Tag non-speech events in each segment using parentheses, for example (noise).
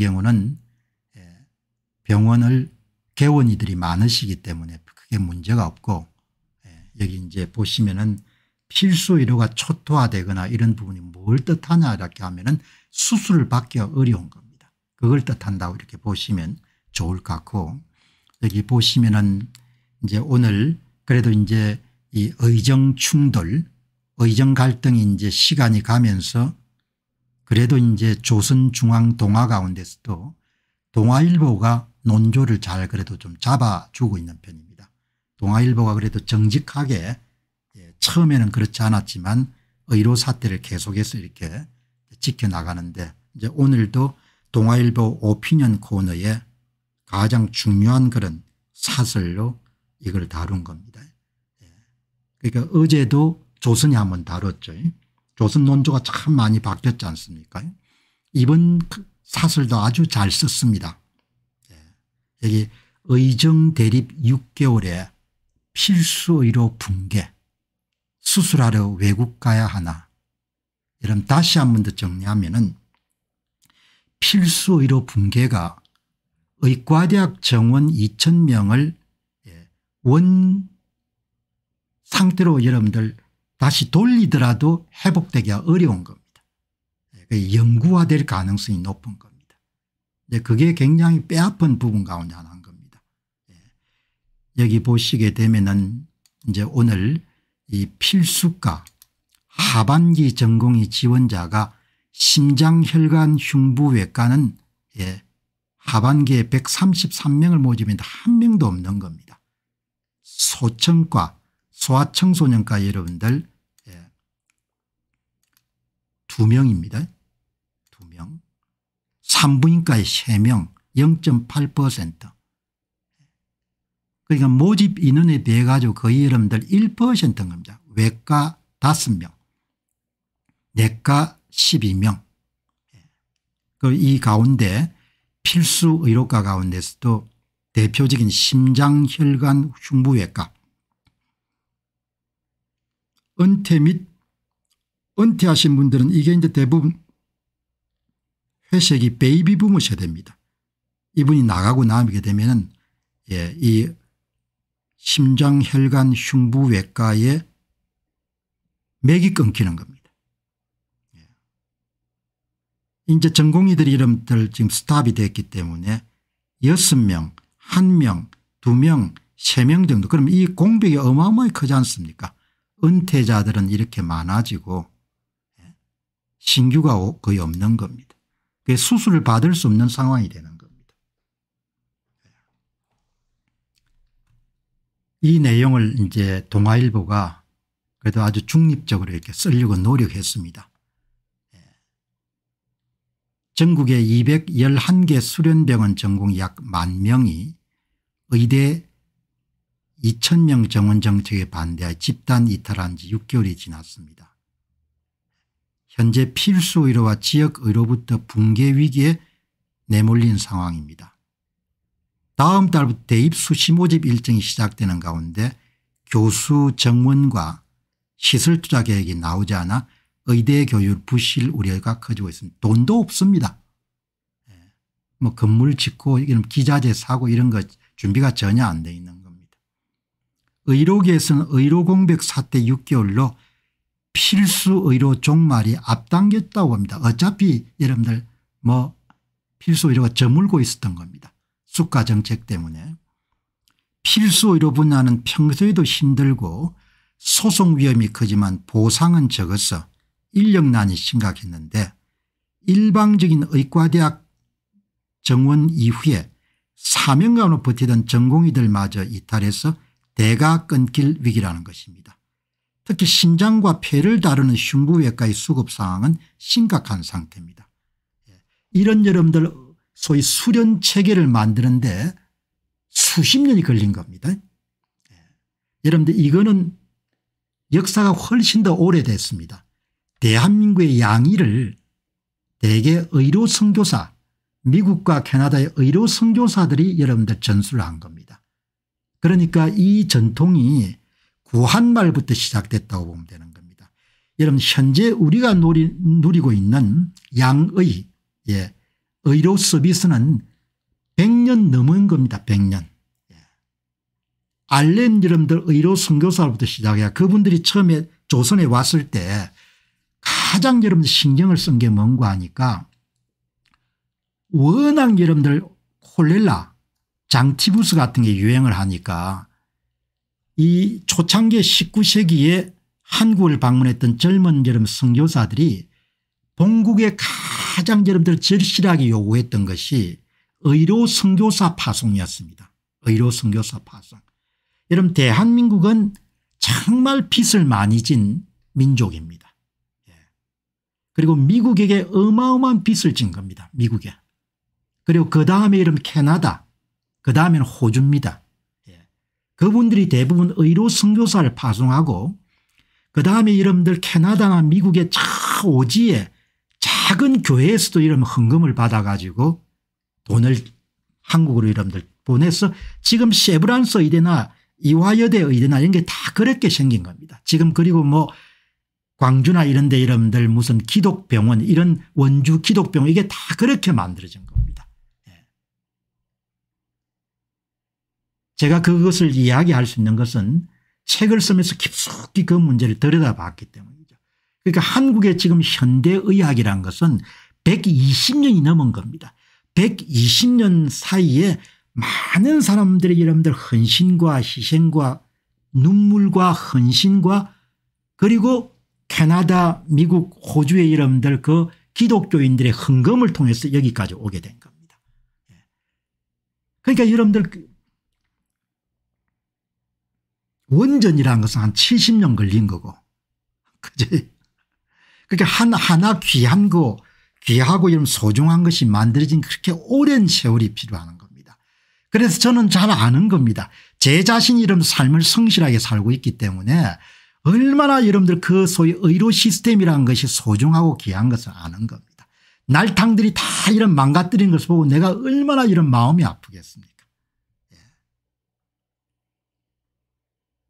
경우는 예, 병원을 개원이들이 많으시기 때문에 크게 문제가 없고 예, 여기 이제 보시면은 필수 의료가 초토화되거나 이런 부분이 뭘 뜻하냐 이렇게 하면은 수술을 받기 가 어려운 겁니다. 그걸 뜻한다고 이렇게 보시면 좋을 것 같고 여기 보시면은 이제 오늘 그래도 이제 이 의정 충돌 의정 갈등이 이제 시간이 가면서 그래도 이제 조선중앙동화 가운데서도 동아일보가 논조를 잘 그래도 좀 잡아주고 있는 편입니다. 동아일보가 그래도 정직하게 예, 처음에는 그렇지 않았지만 의료 사태를 계속해서 이렇게 지켜나가는데 이제 오늘도 동아일보 오피니언 코너에 가장 중요한 그런 사설로 이걸 다룬 겁니다. 예. 그러니까 어제도 조선이 한 번 다뤘죠. 조선 논조가 참 많이 바뀌었지 않습니까 이번 그 사설도 아주 잘 썼습니다. 예. 여기 의정 대립 6개월에 필수 의료 붕괴 수술하러 외국 가야 하나 여러분 다시 한 번 더 정리하면 은 필수 의료 붕괴가 의과대학 정원 2천명을 예, 원 상태로 여러분들 다시 돌리더라도 회복되기가 어려운 겁니다. 영구화될 가능성이 높은 겁니다. 그게 굉장히 뼈아픈 부분 가운데 하나인 겁니다. 예. 여기 보시게 되면은 이제 오늘 이 필수과 하반기 전공의 지원자가 심장혈관 흉부외과는 예, 하반기에 133명을 모집했는데 한 명도 없는 겁니다. 소청과 소아청소년과 여러분들 2명입니다. 2명. 산부인과에 3명 0.8% 그러니까 모집 인원에 비해 네 가지고 거의 여러분들 1%인 겁니다. 외과 5명 내과 12명 예. 그 이 가운데 필수 의료과 가운데서도 대표적인 심장혈관 흉부외과 은퇴 및 은퇴하신 분들은 이게 이제 대부분 회색이 베이비 부모 세대입니다. 이분이 나가고 남게 되면은 예, 이 심장혈관 흉부외과에 맥이 끊기는 겁니다. 예. 이제 전공의들이 름들 지금 스탑이 됐기 때문에 6명, 1명, 2명, 3명 정도 그럼 이 공백이 어마어마하게 크지 않습니까 은퇴자들은 이렇게 많아지고 신규가 거의 없는 겁니다. 그게 수술을 받을 수 없는 상황이 되는 겁니다. 이 내용을 이제 동아일보가 그래도 아주 중립적으로 이렇게 쓰려고 노력했습니다. 예. 전국의 211개 수련병원 전공 약 만 명이 의대 2,000명 정원 정책에 반대하여 집단 이탈한 지 6개월이 지났습니다. 현재 필수 의료와 지역 의료부터 붕괴 위기에 내몰린 상황입니다. 다음 달부터 대입 수시 모집 일정이 시작되는 가운데 교수 정원과 시설 투자 계획이 나오지 않아 의대 교육 부실 우려가 커지고 있습니다. 돈도 없습니다. 예. 뭐 건물 짓고 기자재 사고 이런 거 준비가 전혀 안 돼 있는 겁니다. 의료계에서는 의료공백 사태 6개월로 필수 의료 종말이 앞당겼다고 합니다. 어차피 여러분들 뭐 필수 의료가 저물고 있었던 겁니다. 수가 정책 때문에. 필수 의료 분야는 평소에도 힘들고 소송 위험이 크지만 보상은 적어서 인력난이 심각했는데 일방적인 의과대학 정원 이후에 사명감으로 버티던 전공의들마저 이탈해서 대가 끊길 위기라는 것입니다. 특히 신장과 폐를 다루는 흉부외과의 수급상황은 심각한 상태입니다. 예, 이런 여러분들 소위 수련체계를 만드는데 수십 년이 걸린 겁니다. 예, 여러분들 이거는 역사가 훨씬 더 오래됐습니다. 대한민국의 양의를 대개 의료 선교사 미국과 캐나다의 의료 선교사들이 여러분들 전수를 한 겁니다. 그러니까 이 전통이 구한말부터 시작됐다고 보면 되는 겁니다. 여러분 현재 우리가 누리, 누리고 있는 양의 예, 의료 서비스는 100년 넘은 겁니다. 100년. 예. 알렌 여러분들 의료 선교사로부터 시작해야 그분들이 처음에 조선에 왔을 때 가장 여러분들 신경을 쓴 게 뭔가 하니까 워낙 여러분들 콜렐라 장티부스 같은 게 유행을 하니까 이 초창기 19세기에 한국을 방문했던 젊은 여름 선교사들이 본국의 가장 여러분들 절실하게 요구했던 것이 의료 선교사 파송이었습니다. 의료 선교사 파송. 여러분 대한민국은 정말 빚을 많이 진 민족입니다. 예. 그리고 미국에게 어마어마한 빚을 진 겁니다. 미국에. 그리고 그 다음에 이름 캐나다 그 다음에는 호주입니다. 그분들이 대부분 의료 선교사를 파송하고 그 다음에 여러분들 캐나다나 미국의 차 오지에 작은 교회에서도 이런 헌금을 받아가지고 돈을 한국으로 여러분들 보내서 지금 세브란스 의대나 이화여대 의대나 이런 게 다 그렇게 생긴 겁니다. 지금 그리고 뭐 광주나 이런 데 여러분들 무슨 기독병원 이런 원주 기독병원 이게 다 그렇게 만들어진 겁니다. 제가 그것을 이야기할 수 있는 것은 책을 쓰면서 깊숙이 그 문제를 들여다봤기 때문이죠. 그러니까 한국의 지금 현대의학이란 것은 120년이 넘은 겁니다. 120년 사이에 많은 사람들의 여러분들 헌신과 희생과 눈물과 헌신과 그리고 캐나다 미국 호주의 여러분들 그 기독교인들의 헌금을 통해서 여기까지 오게 된 겁니다. 예. 그러니까 여러분들 원전이라는 것은 한 70년 걸린 거고 그지 그렇게 그러니까 하나하나 귀한 거 귀하고 이런 소중한 것이 만들어진 그렇게 오랜 세월이 필요한 겁니다. 그래서 저는 잘 아는 겁니다. 제 자신이 이런 삶을 성실하게 살고 있기 때문에 얼마나 여러분들 그 소위 의료 시스템이라는 것이 소중하고 귀한 것을 아는 겁니다. 날탕들이 다 이런 망가뜨린 것을 보고 내가 얼마나 이런 마음이 아프겠습니까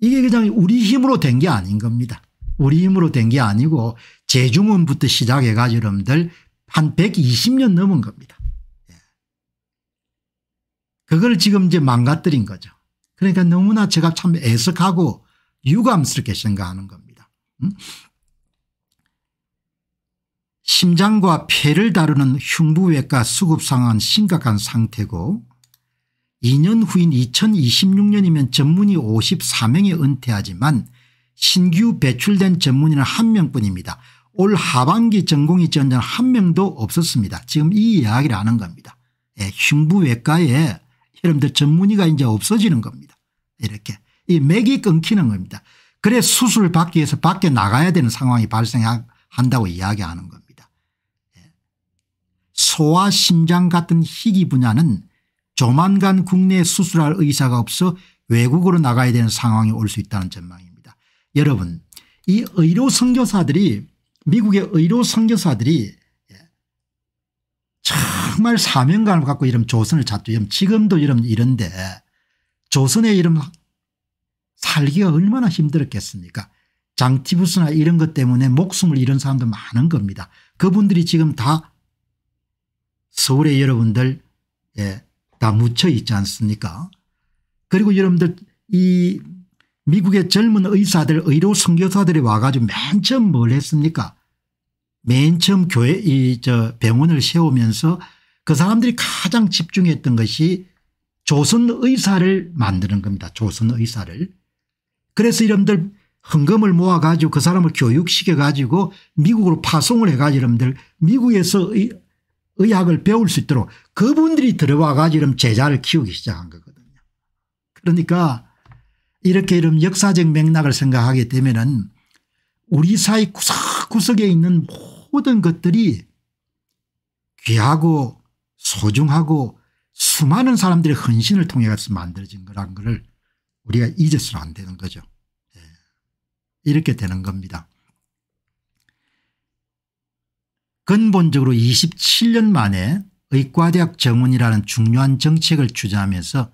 이게 그냥 우리 힘으로 된 게 아닌 겁니다. 우리 힘으로 된 게 아니고 재중원부터 시작해 가지고 여러분들 한 120년 넘은 겁니다. 예. 그걸 지금 이제 망가뜨린 거죠. 그러니까 너무나 제가 참 애석하고 유감스럽게 생각하는 겁니다. 음? 심장과 폐를 다루는 흉부외과 수급상은 심각한 상태고 2년 후인 2026년이면 전문의 54명이 은퇴하지만 신규 배출된 전문의는 한명뿐입니다올 하반기 전공이 전전 한명도 없었습니다. 지금 이 이야기를 하는 겁니다. 예, 흉부외과에 여러분들 전문의가 이제 없어지는 겁니다. 이렇게 이 맥이 끊기는 겁니다. 그래 수술 받기 위해서 밖에 나가야 되는 상황이 발생한다고 이야기하는 겁니다. 예. 소아 심장 같은 희귀 분야는 조만간 국내에 수술할 의사가 없어 외국으로 나가야 되는 상황이 올 수 있다는 전망입니다. 여러분 이 의료 선교사들이 미국의 의료 선교사들이 예, 정말 사명감을 갖고 이런 조선을 찾죠. 지금도 이런 이런데 조선의 이름 살기가 얼마나 힘들었겠습니까 장티부스나 이런 것 때문에 목숨을 잃은 사람도 많은 겁니다. 그분들이 지금 다 서울의 여러분들 예, 다 묻혀 있지 않습니까 그리고 여러분들 이 미국의 젊은 의사들 의료 선교사들이 와가지고 맨 처음 뭘 했습니까 맨 처음 교회 이 저 병원을 세우면서 그 사람들이 가장 집중했던 것이 조선의사를 만드는 겁니다. 조선의사를. 그래서 이름들 헌금을 모아가지고 그 사람을 교육시켜가지고 미국으로 파송을 해가지고 이름들 미국에서 의학을 배울 수 있도록 그분들이 들어와 가지고 제자를 키우기 시작한 거거든요. 그러니까 이렇게 이런 역사적 맥락을 생각하게 되면은 우리 사회 구석구석에 있는 모든 것들이 귀하고 소중하고 수많은 사람들의 헌신을 통해 가서 만들어진 거란 것을 우리가 잊어서는 안 되는 거죠. 예. 이렇게 되는 겁니다. 근본적으로 27년 만에 의과대학 정원이라는 중요한 정책을 주장하면서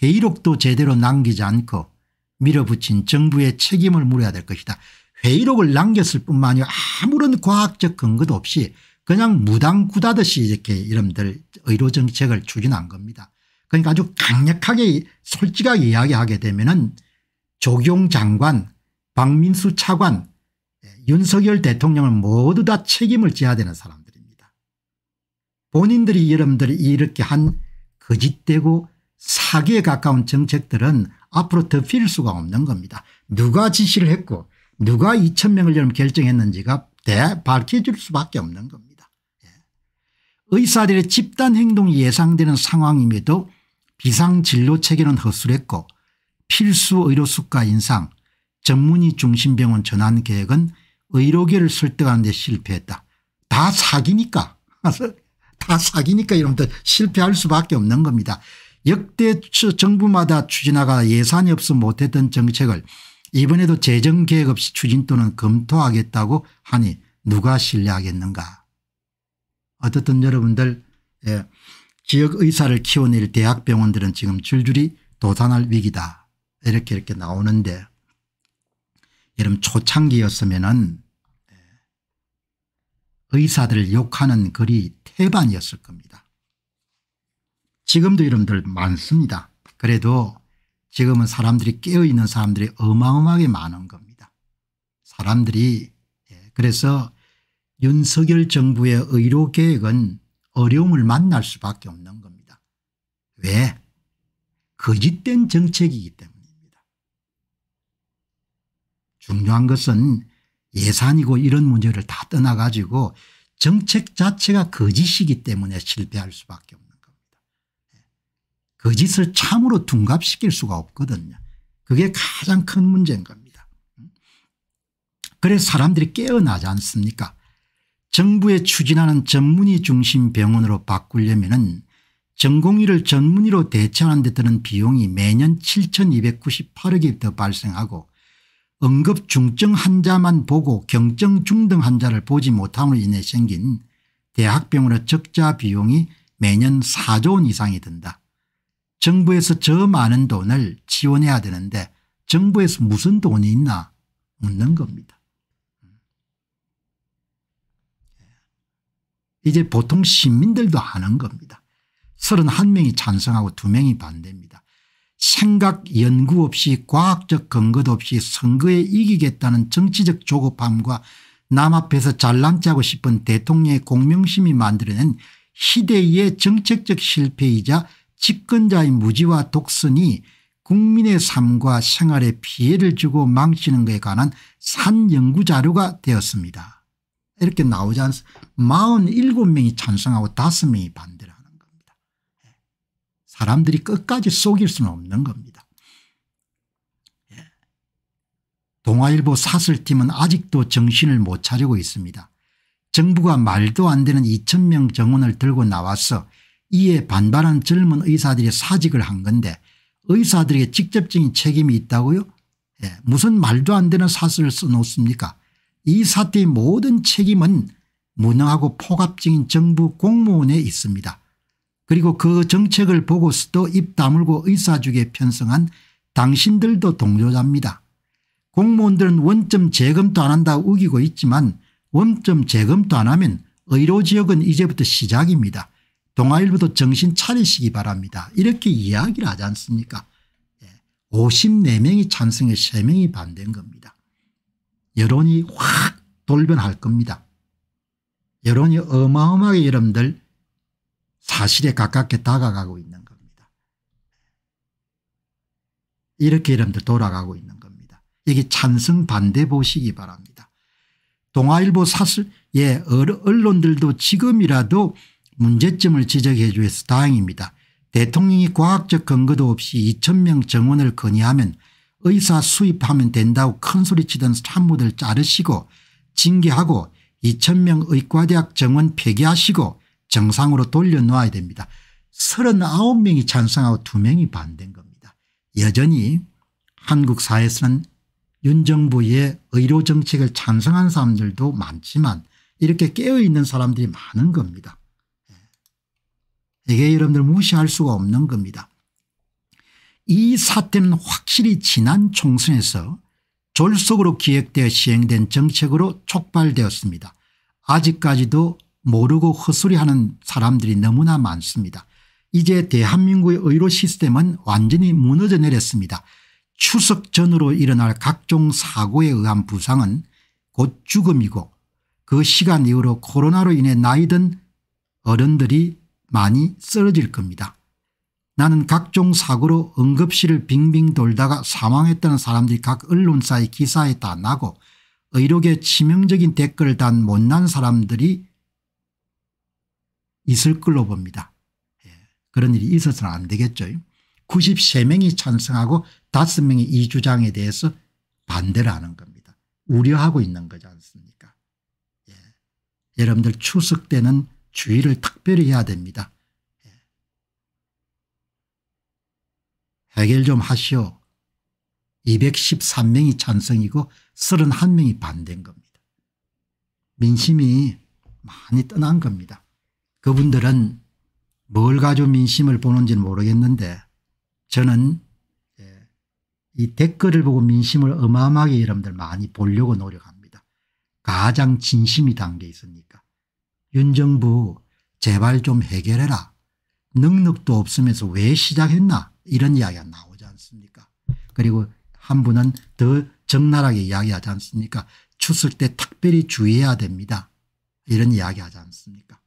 회의록도 제대로 남기지 않고 밀어붙인 정부의 책임을 물어야 될 것이다. 회의록을 남겼을 뿐만 아니라 아무런 과학적 근거도 없이 그냥 무당구다듯이 이렇게 이름들 의료정책을 추진한 겁니다. 그러니까 아주 강력하게 솔직하게 이야기하게 되면 은 조경 장관 박민수 차관 윤석열 대통령을 모두 다 책임을 져야 되는 사람들입니다. 본인들이 여러분들이 이렇게 한 거짓되고 사기에 가까운 정책들은 앞으로 더필 수가 없는 겁니다. 누가 지시를 했고 누가 2천 명을 여러분 결정했는지가 대 밝혀질 수밖에 없는 겁니다. 예. 의사들의 집단 행동이 예상되는 상황임에도 비상진료 체계는 허술했고 필수 의료 수가 인상 전문의 중심병원 전환 계획은 의료계를 설득하는데 실패했다. 다 사기니까. (laughs) 다 사기니까 이러면 실패할 수밖에 없는 겁니다. 역대 정부마다 추진하가 예산이 없어 못했던 정책을 이번에도 재정계획 없이 추진 또는 검토하겠다고 하니 누가 신뢰하겠는가. 어떻든 여러분들 예, 지역의사를 키워낼 대학병원들은 지금 줄줄이 도산할 위기다 이렇게 이렇게 나오는데 여러분 초창기였으면은 의사들을 욕하는 글이 태반이었을 겁니다. 지금도 이름들 많습니다. 그래도 지금은 사람들이 깨어있는 사람들이 어마어마하게 많은 겁니다. 사람들이 예, 그래서 윤석열 정부의 의료계획은 어려움을 만날 수밖에 없는 겁니다. 왜? 거짓된 정책이기 때문에. 중요한 것은 예산이고 이런 문제를 다 떠나 가지고 정책 자체가 거짓이기 때문에 실패할 수밖에 없는 겁니다. 거짓을 참으로 둔갑시킬 수가 없거든요. 그게 가장 큰 문제인 겁니다. 그래서 사람들이 깨어나지 않습니까 정부에 추진하는 전문의 중심 병원으로 바꾸려면 전공의를 전문의로 대체하는 데 드는 비용이 매년 7298억이 더 발생하고 응급중증 환자만 보고 경증 중등 환자를 보지 못함으로 인해 생긴 대학병원의 적자 비용이 매년 4조 원 이상이 든다. 정부에서 저 많은 돈을 지원해야 되는데 정부에서 무슨 돈이 있나 묻는 겁니다. 이제 보통 시민들도 아는 겁니다. 31명이 찬성하고 2명이 반대입니다. 생각 연구 없이 과학적 근거도 없이 선거에 이기겠다는 정치적 조급함과 남 앞에서 잘난 척하고 싶은 대통령의 공명심이 만들어낸 시대의 정책적 실패이자 집권자의 무지와 독선이 국민의 삶과 생활에 피해를 주고 망치는 것에 관한 산 연구 자료가 되었습니다. 이렇게 나오지 않습니까 47명이 찬성하고 5명이 반대라. 사람들이 끝까지 속일 수는 없는 겁니다. 예. 동아일보 사설팀은 아직도 정신을 못 차리고 있습니다. 정부가 말도 안 되는 2천명 정원을 들고 나와서 이에 반발한 젊은 의사들이 사직을 한 건데 의사들에게 직접적인 책임이 있다고요? 예, 무슨 말도 안 되는 사설을 써놓습니까? 이 사태의 모든 책임은 무능하고 포갑적인 정부 공무원에 있습니다. 그리고 그 정책을 보고서도 입 다물고 의사주에 편성한 당신들도 동조자입니다. 공무원들은 원점 재검도 안 한다고 우기고 있지만 원점 재검도 안 하면 의료지역은 이제부터 시작입니다. 동아일보도 정신 차리시기 바랍니다. 이렇게 이야기를 하지 않습니까 54명이 예, 찬성해 3명이 반대인 겁니다. 여론이 확 돌변할 겁니다. 여론이 어마어마하게 여러분들 사실에 가깝게 다가가고 있는 겁니다. 이렇게 여러분들 돌아가고 있는 겁니다. 여기 찬성 반대 보시기 바랍니다. 동아일보 사설 예 언론들도 지금이라도 문제점을 지적해 주셔서 다행입니다. 대통령이 과학적 근거도 없이 2천 명 정원을 건의하면 의사 수입하면 된다고 큰소리치던 참모들 자르시고 징계하고 2천 명 의과대학 정원 폐기하시고 정상으로 돌려놓아야 됩니다. 39명이 찬성하고 2명이 반대인 겁니다. 여전히 한국 사회에서는 윤 정부의 의료 정책을 찬성한 사람들도 많지만 이렇게 깨어있는 사람들이 많은 겁니다. 예. 이게 여러분들 무시할 수가 없는 겁니다. 이 사태는 확실히 지난 총선에서 졸속으로 기획되어 시행된 정책으로 촉발되었습니다. 아직까지도 모르고 헛소리하는 사람들이 너무나 많습니다. 이제 대한민국의 의료 시스템은 완전히 무너져 내렸습니다. 추석 전으로 일어날 각종 사고에 의한 부상은 곧 죽음이고 그 시간 이후로 코로나로 인해 나이든 어른들이 많이 쓰러질 겁니다. 나는 각종 사고로 응급실을 빙빙 돌다가 사망했다는 사람들이 각 언론사의 기사에 다 나고 의료계 치명적인 댓글을 단 못난 사람들이 있을 걸로 봅니다. 예. 그런 일이 있어서는 안 되겠죠. 93명이 찬성하고 5명이 이 주장에 대해서 반대를 하는 겁니다. 우려하고 있는 거지 않습니까? 예. 여러분들 추석 때는 주의를 특별히 해야 됩니다. 예. 해결 좀 하시오. 213명이 찬성이고 31명이 반대인 겁니다. 민심이 많이 떠난 겁니다. 그분들은 뭘 가지고 민심을 보는지는 모르겠는데 저는 예, 이 댓글을 보고 민심을 어마어마하게 여러분들 많이 보려고 노력합니다. 가장 진심이 담겨 있으니까. 윤 정부 제발 좀 해결해라. 능력도 없으면서 왜 시작했나 이런 이야기가 나오지 않습니까 그리고 한 분은 더 적나라하게 이야기하지 않습니까 추석 때 특별히 주의해야 됩니다. 이런 이야기하지 않습니까